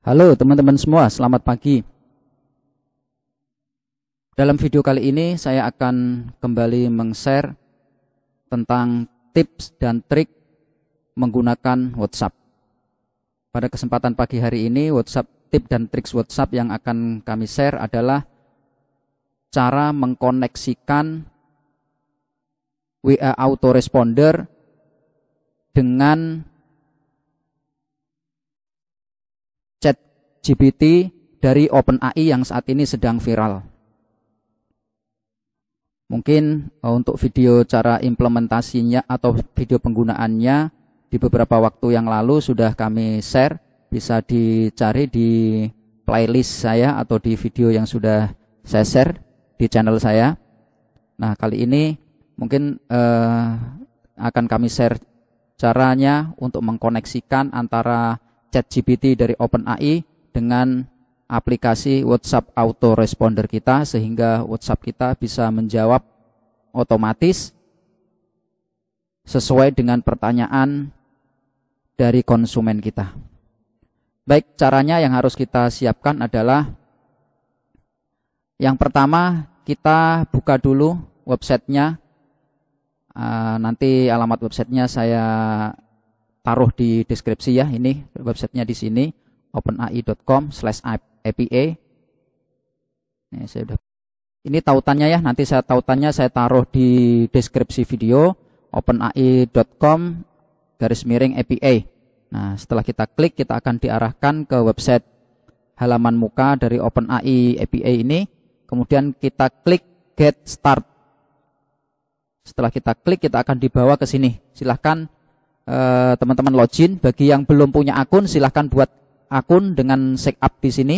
Halo teman-teman semua, selamat pagi. Dalam video kali ini saya akan kembali meng-share tentang tips dan trik menggunakan WhatsApp. Pada kesempatan pagi hari ini, WhatsApp tip dan trik WhatsApp yang akan kami share adalah cara mengkoneksikan WA autoresponder dengan GPT dari OpenAI yang saat ini sedang viral. Mungkin eh, untuk video cara implementasinya atau video penggunaannya di beberapa waktu yang lalu sudah kami share, bisa dicari di playlist saya atau di video yang sudah saya share di channel saya. Nah, kali ini mungkin eh, akan kami share caranya untuk mengkoneksikan antara ChatGPT dari OpenAI dengan aplikasi WhatsApp autoresponder kita sehingga WhatsApp kita bisa menjawab otomatis sesuai dengan pertanyaan dari konsumen kita. Baik, caranya yang harus kita siapkan adalah yang pertama kita buka dulu websitenya. Ah, nanti alamat websitenya saya taruh di deskripsi ya. Ini websitenya di sini openai.com slash APA ini saya sudah ini tautannya ya nanti saya tautannya saya taruh di deskripsi video openai.com garis miring APA nah setelah kita klik kita akan diarahkan ke website halaman muka dari OpenAI APA ini kemudian kita klik get start setelah kita klik kita akan dibawa ke sini silahkan eh, teman -teman login bagi yang belum punya akun silahkan buat akun dengan sign up di sini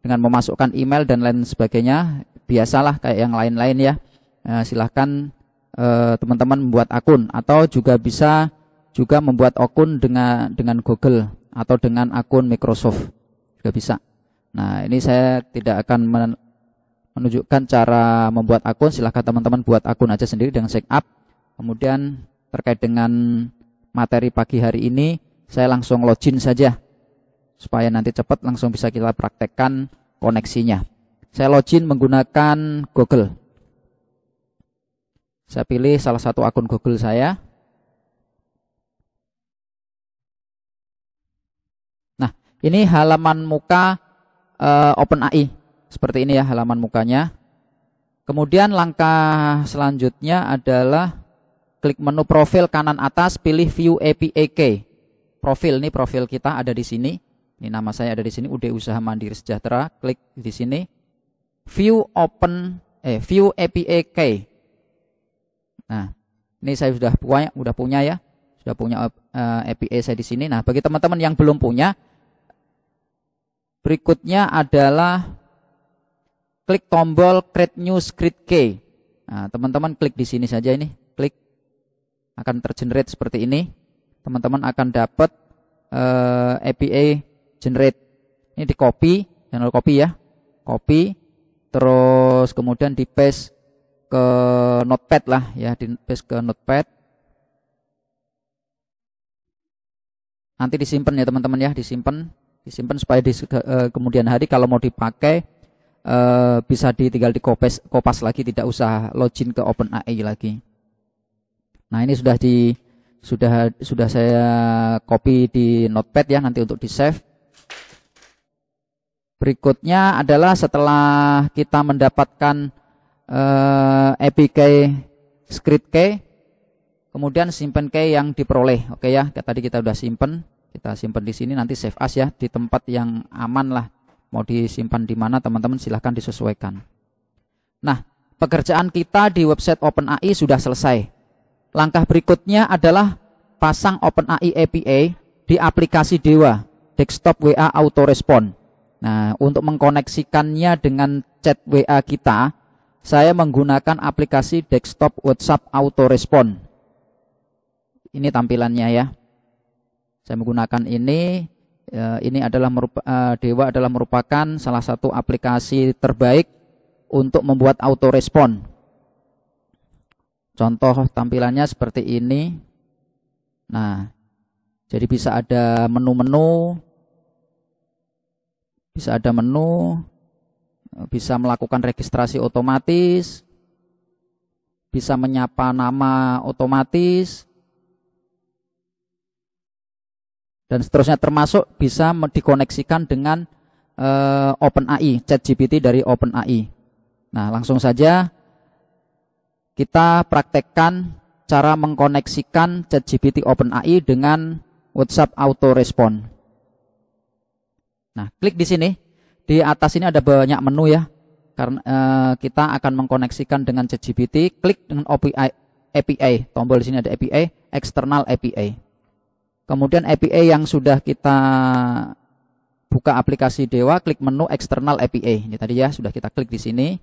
dengan memasukkan email dan lain sebagainya biasalah kayak yang lain-lain ya nah, silahkan eh, teman-teman eh, membuat akun atau juga bisa juga membuat akun dengan dengan Google atau dengan akun Microsoft juga bisa nah ini saya tidak akan men menunjukkan cara membuat akun silahkan teman-teman buat akun aja sendiri dengan sign up kemudian terkait dengan materi pagi hari ini saya langsung login saja supaya nanti cepat langsung bisa kita praktekkan koneksinya. Saya login menggunakan Google. Saya pilih salah satu akun Google saya. Nah, ini halaman muka uh, OpenAI. Seperti ini ya halaman mukanya. Kemudian langkah selanjutnya adalah klik menu profil kanan atas, pilih view API key. Profil ini profil kita ada di sini. Ini nama saya ada di sini UD Usaha Mandiri Sejahtera. Klik di sini view open eh view key. Nah, ini saya sudah punya sudah punya ya. Sudah punya uh, saya di sini. Nah, bagi teman-teman yang belum punya berikutnya adalah klik tombol create new script key. Nah, teman-teman klik di sini saja ini, klik akan tergenerate seperti ini. Teman-teman akan dapat uh, eh, APA generate. Ini di copy, channel copy ya. Copy terus kemudian di paste ke notepad lah ya, di paste ke notepad. Nanti disimpan ya teman-teman ya, disimpan, disimpan supaya di eh, kemudian hari kalau mau dipakai uh, bisa ditinggal di copas, kopas lagi tidak usah login ke OpenAI lagi. Nah, ini sudah di sudah sudah saya copy di notepad ya nanti untuk di save Berikutnya adalah setelah kita mendapatkan uh, eh, APK script key, kemudian simpan key yang diperoleh. Oke ya, tadi kita sudah simpan, kita simpan di sini nanti save as ya di tempat yang aman lah. Mau disimpan di mana teman-teman silahkan disesuaikan. Nah, pekerjaan kita di website OpenAI sudah selesai. Langkah berikutnya adalah pasang OpenAI API di aplikasi Dewa, Desktop WA Autorespon. Nah, untuk mengkoneksikannya dengan chat WA kita, saya menggunakan aplikasi desktop WhatsApp Autorespon. Ini tampilannya ya. Saya menggunakan ini. Eh, ini adalah eh, Dewa adalah merupakan salah satu aplikasi terbaik untuk membuat autorespon. Contoh tampilannya seperti ini. Nah, jadi bisa ada menu-menu, bisa ada menu, bisa melakukan registrasi otomatis, bisa menyapa nama otomatis, dan seterusnya termasuk bisa dikoneksikan dengan uh, OpenAI, ChatGPT dari OpenAI. Nah, langsung saja kita praktekkan cara mengkoneksikan ChatGPT OpenAI dengan WhatsApp autorespon. Nah, klik di sini. Di atas ini ada banyak menu ya. Karena e, kita akan mengkoneksikan dengan ChatGPT, klik dengan API, API. Tombol di sini ada API, external API. Kemudian API yang sudah kita buka aplikasi Dewa, klik menu external API. Ini tadi ya, sudah kita klik di sini.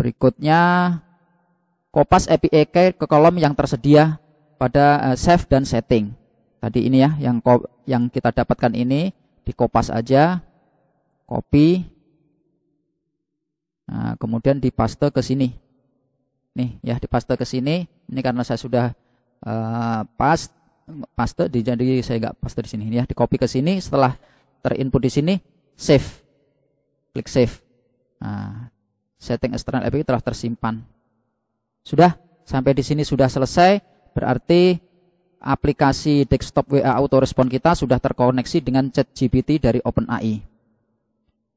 Berikutnya Kopas API ke kolom yang tersedia pada eh, save dan setting. Tadi ini ya yang yang kita dapatkan ini dikopas aja copy nah, kemudian dipaste ke sini. Nih ya dipaste ke sini. Ini karena saya sudah uh, pas paste jadi saya nggak paste di sini ya di copy ke sini setelah terinput di sini save klik save nah setting external API telah tersimpan sudah sampai di sini sudah selesai berarti aplikasi desktop WA autorespon kita sudah terkoneksi dengan chat GPT dari OpenAI.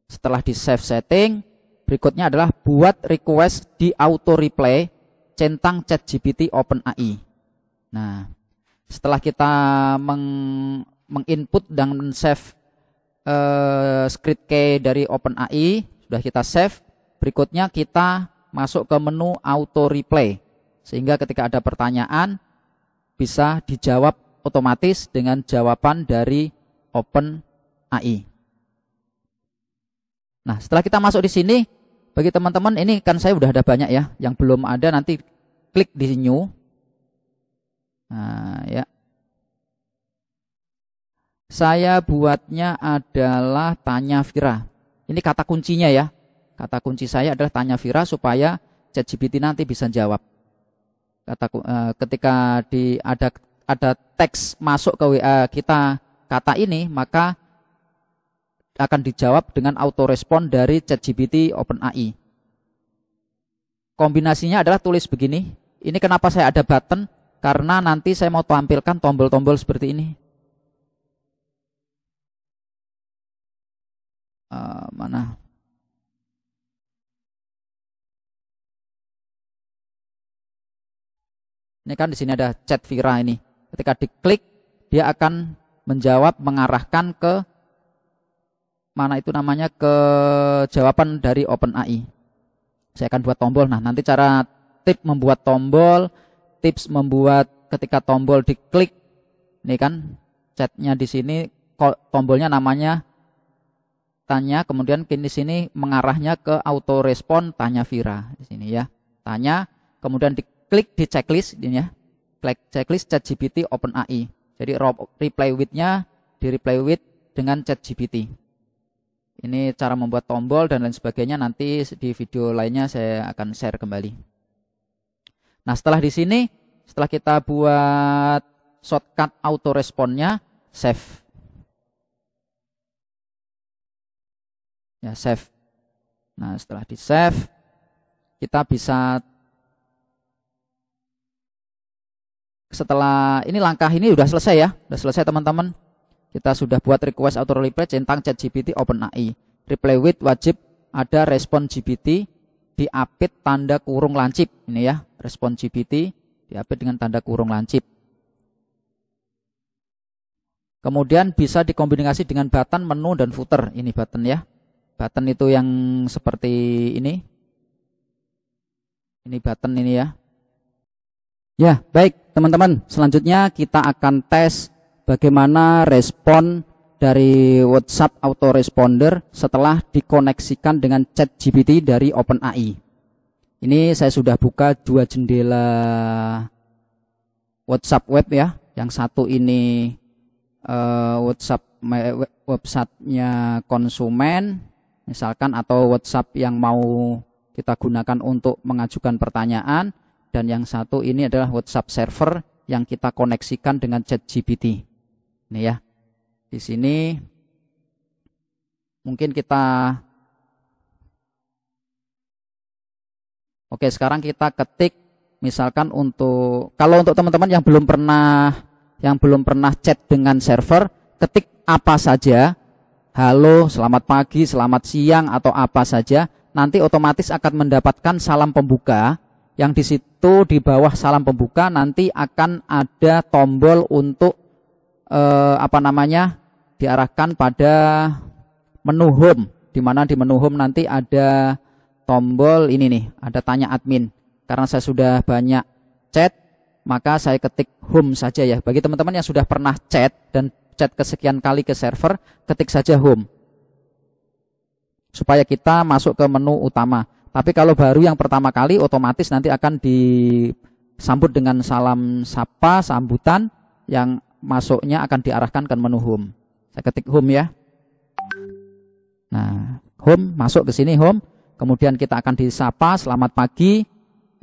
Setelah di save setting, berikutnya adalah buat request di auto reply centang chat GPT OpenAI. Nah, setelah kita meng menginput dan save uh, script key dari OpenAI, sudah kita save, berikutnya kita masuk ke menu auto reply. Sehingga ketika ada pertanyaan, bisa dijawab otomatis dengan jawaban dari Open AI. Nah, setelah kita masuk di sini, bagi teman-teman ini kan saya sudah ada banyak ya, yang belum ada nanti klik di new. Nah, ya. Saya buatnya adalah tanya Vira. Ini kata kuncinya ya. Kata kunci saya adalah tanya Vira supaya ChatGPT nanti bisa jawab kata uh, ketika di ada ada teks masuk ke WA kita kata ini maka akan dijawab dengan autorespon dari ChatGPT OpenAI. Kombinasinya adalah tulis begini. Ini kenapa saya ada button? Karena nanti saya mau tampilkan tombol-tombol seperti ini. Uh, mana? Ini kan di sini ada chat Vira ini. Ketika diklik, dia akan menjawab mengarahkan ke mana itu namanya ke jawaban dari OpenAI. Saya akan buat tombol. Nah, nanti cara tip membuat tombol, tips membuat ketika tombol diklik, ini kan chatnya di sini tombolnya namanya tanya, kemudian kini sini mengarahnya ke autorespon tanya Vira di sini ya. Tanya, kemudian di klik di checklist ini ya. Klik checklist ChatGPT OpenAI. Jadi reply with-nya di reply with dengan ChatGPT. Ini cara membuat tombol dan lain sebagainya nanti di video lainnya saya akan share kembali. Nah, setelah di sini setelah kita buat shortcut auto responnya save. Ya, save. Nah, setelah di save kita bisa setelah ini langkah ini sudah selesai ya, sudah selesai teman-teman. Kita sudah buat request auto reply centang chat GPT OpenAI. Reply with wajib ada respon GPT diapit tanda kurung lancip. Ini ya, respon GPT diapit dengan tanda kurung lancip. Kemudian bisa dikombinasi dengan button, menu, dan footer. Ini button ya. Button itu yang seperti ini. Ini button ini ya. Ya, baik teman-teman, selanjutnya kita akan tes bagaimana respon dari WhatsApp autoresponder setelah dikoneksikan dengan chat GPT dari OpenAI. Ini saya sudah buka dua jendela WhatsApp web ya. Yang satu ini uh, WhatsApp websitenya konsumen misalkan atau WhatsApp yang mau kita gunakan untuk mengajukan pertanyaan dan yang satu ini adalah WhatsApp server yang kita koneksikan dengan ChatGPT. Ini ya. Di sini mungkin kita Oke, sekarang kita ketik misalkan untuk kalau untuk teman-teman yang belum pernah yang belum pernah chat dengan server, ketik apa saja, halo, selamat pagi, selamat siang atau apa saja, nanti otomatis akan mendapatkan salam pembuka yang di situ di bawah salam pembuka nanti akan ada tombol untuk eh, apa namanya diarahkan pada menu home di mana di menu home nanti ada tombol ini nih ada tanya admin karena saya sudah banyak chat maka saya ketik home saja ya bagi teman-teman yang sudah pernah chat dan chat kesekian kali ke server ketik saja home supaya kita masuk ke menu utama tapi kalau baru yang pertama kali otomatis nanti akan disambut dengan salam sapa, sambutan yang masuknya akan diarahkan ke menu home. Saya ketik home ya. Nah, home masuk ke sini home. Kemudian kita akan disapa selamat pagi.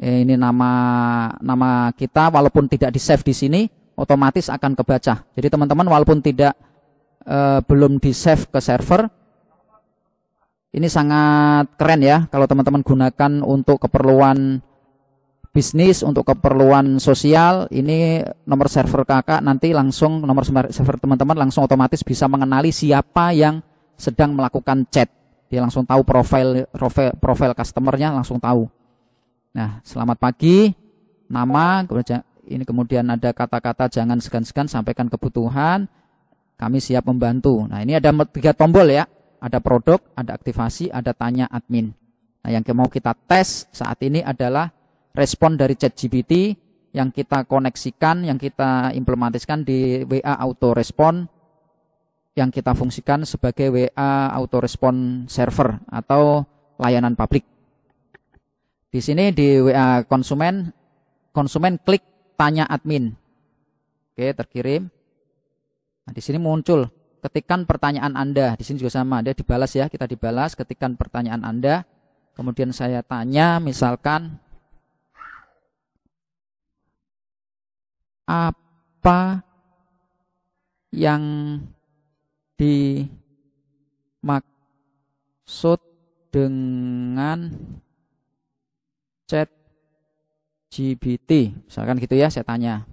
Eh, ini nama nama kita walaupun tidak di save di sini otomatis akan kebaca. Jadi teman-teman walaupun tidak eh, belum di save ke server ini sangat keren ya kalau teman-teman gunakan untuk keperluan bisnis, untuk keperluan sosial. Ini nomor server kakak nanti langsung nomor server teman-teman langsung otomatis bisa mengenali siapa yang sedang melakukan chat. Dia langsung tahu profil profil, profil customernya langsung tahu. Nah, selamat pagi, nama, ini kemudian ada kata-kata jangan segan-segan sampaikan kebutuhan, kami siap membantu. Nah, ini ada tiga tombol ya ada produk, ada aktivasi, ada tanya admin. Nah, yang mau kita tes saat ini adalah respon dari ChatGPT yang kita koneksikan, yang kita implementasikan di WA autorespon yang kita fungsikan sebagai WA autorespon server atau layanan publik. Di sini di WA konsumen, konsumen klik tanya admin. Oke, terkirim. Nah, di sini muncul Ketikkan pertanyaan Anda. Di sini juga sama, dia dibalas ya, kita dibalas. Ketikkan pertanyaan Anda. Kemudian saya tanya, misalkan apa yang dimaksud dengan chat GPT misalkan gitu ya saya tanya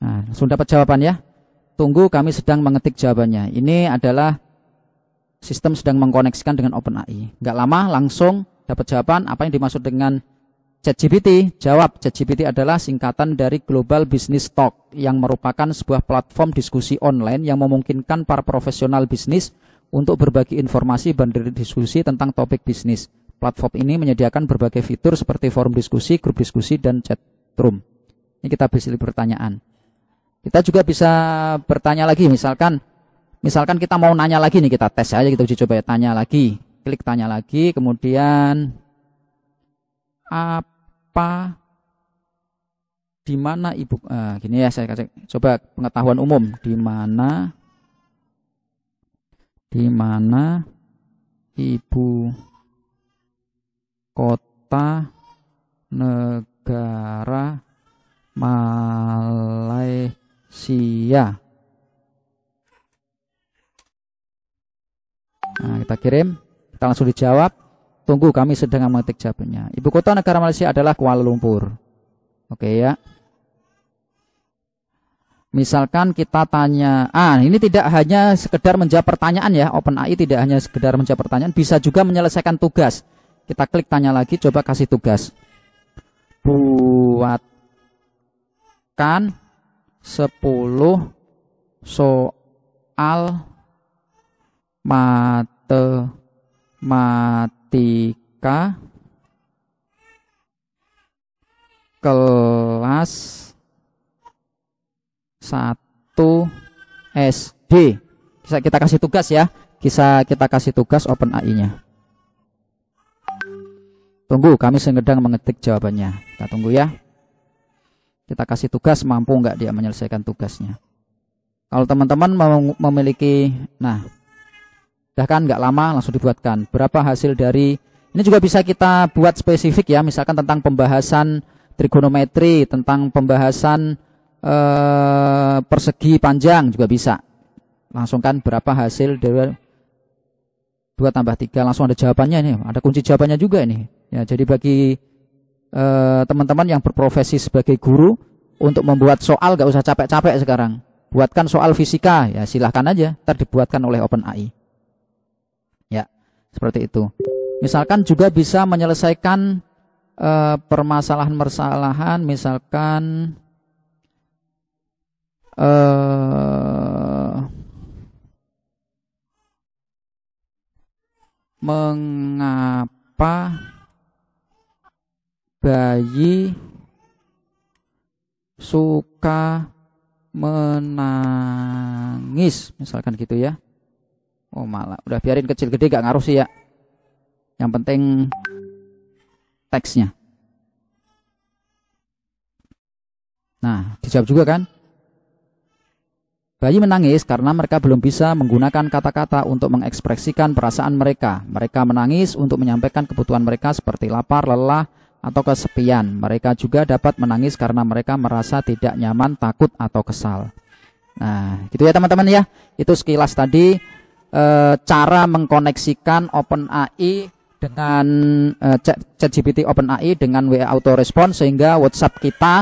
nah langsung dapat jawaban ya Tunggu kami sedang mengetik jawabannya. Ini adalah sistem sedang mengkoneksikan dengan OpenAI. Gak lama langsung dapat jawaban apa yang dimaksud dengan ChatGPT. Jawab, ChatGPT adalah singkatan dari Global Business Talk yang merupakan sebuah platform diskusi online yang memungkinkan para profesional bisnis untuk berbagi informasi dan diskusi tentang topik bisnis. Platform ini menyediakan berbagai fitur seperti forum diskusi, grup diskusi, dan chat room. Ini kita bisa pertanyaan. Kita juga bisa bertanya lagi, misalkan misalkan kita mau nanya lagi nih, kita tes aja, kita uji coba ya, tanya lagi. Klik tanya lagi, kemudian apa di mana ibu ah, gini ya saya kasih coba pengetahuan umum di mana di mana ibu kota negara Malaysia sia. Nah, kita kirim, kita langsung dijawab. Tunggu kami sedang mengetik jawabannya. Ibu kota negara Malaysia adalah Kuala Lumpur. Oke ya. Misalkan kita tanya, ah ini tidak hanya sekedar menjawab pertanyaan ya, Open AI tidak hanya sekedar menjawab pertanyaan, bisa juga menyelesaikan tugas. Kita klik tanya lagi, coba kasih tugas. Buatkan 10 soal matematika kelas 1 SD. Bisa kita kasih tugas ya. Bisa kita kasih tugas open AI-nya. Tunggu, kami sedang mengetik jawabannya. Kita tunggu ya. Kita kasih tugas, mampu nggak dia menyelesaikan tugasnya. Kalau teman-teman memiliki, nah, kan nggak lama langsung dibuatkan. Berapa hasil dari, ini juga bisa kita buat spesifik ya, misalkan tentang pembahasan trigonometri, tentang pembahasan eh, persegi panjang juga bisa. Langsung kan berapa hasil dari 2 tambah tiga? langsung ada jawabannya ini, ada kunci jawabannya juga ini. Ya, jadi bagi Eh, teman-teman yang berprofesi sebagai guru untuk membuat soal gak usah capek-capek sekarang. Buatkan soal fisika, ya silahkan aja, terdibuatkan oleh oleh OpenAI. Ya, seperti itu. Misalkan juga bisa menyelesaikan eh, permasalahan-permasalahan, misalkan uh, mengapa bayi suka menangis misalkan gitu ya oh malah udah biarin kecil gede gak ngaruh sih ya yang penting teksnya nah dijawab juga kan Bayi menangis karena mereka belum bisa menggunakan kata-kata untuk mengekspresikan perasaan mereka. Mereka menangis untuk menyampaikan kebutuhan mereka seperti lapar, lelah, atau kesepian. Mereka juga dapat menangis karena mereka merasa tidak nyaman, takut, atau kesal. Nah, gitu ya teman-teman ya. Itu sekilas tadi e, cara mengkoneksikan OpenAI dengan e, ChatGPT OpenAI dengan WA Auto Response sehingga WhatsApp kita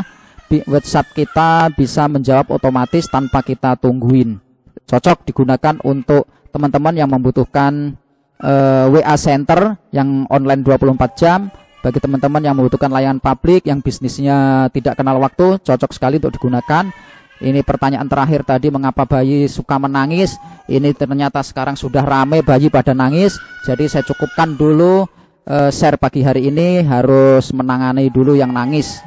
WhatsApp kita bisa menjawab otomatis tanpa kita tungguin. Cocok digunakan untuk teman-teman yang membutuhkan e, eh, WA center yang online 24 jam bagi teman-teman yang membutuhkan layanan publik yang bisnisnya tidak kenal waktu, cocok sekali untuk digunakan. Ini pertanyaan terakhir tadi mengapa bayi suka menangis? Ini ternyata sekarang sudah rame bayi pada nangis. Jadi saya cukupkan dulu uh, share pagi hari ini harus menangani dulu yang nangis.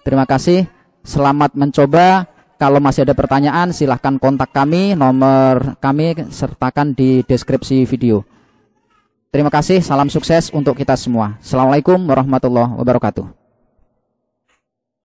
Terima kasih. Selamat mencoba. Kalau masih ada pertanyaan silahkan kontak kami, nomor kami sertakan di deskripsi video. Terima kasih, salam sukses untuk kita semua. Assalamualaikum warahmatullahi wabarakatuh.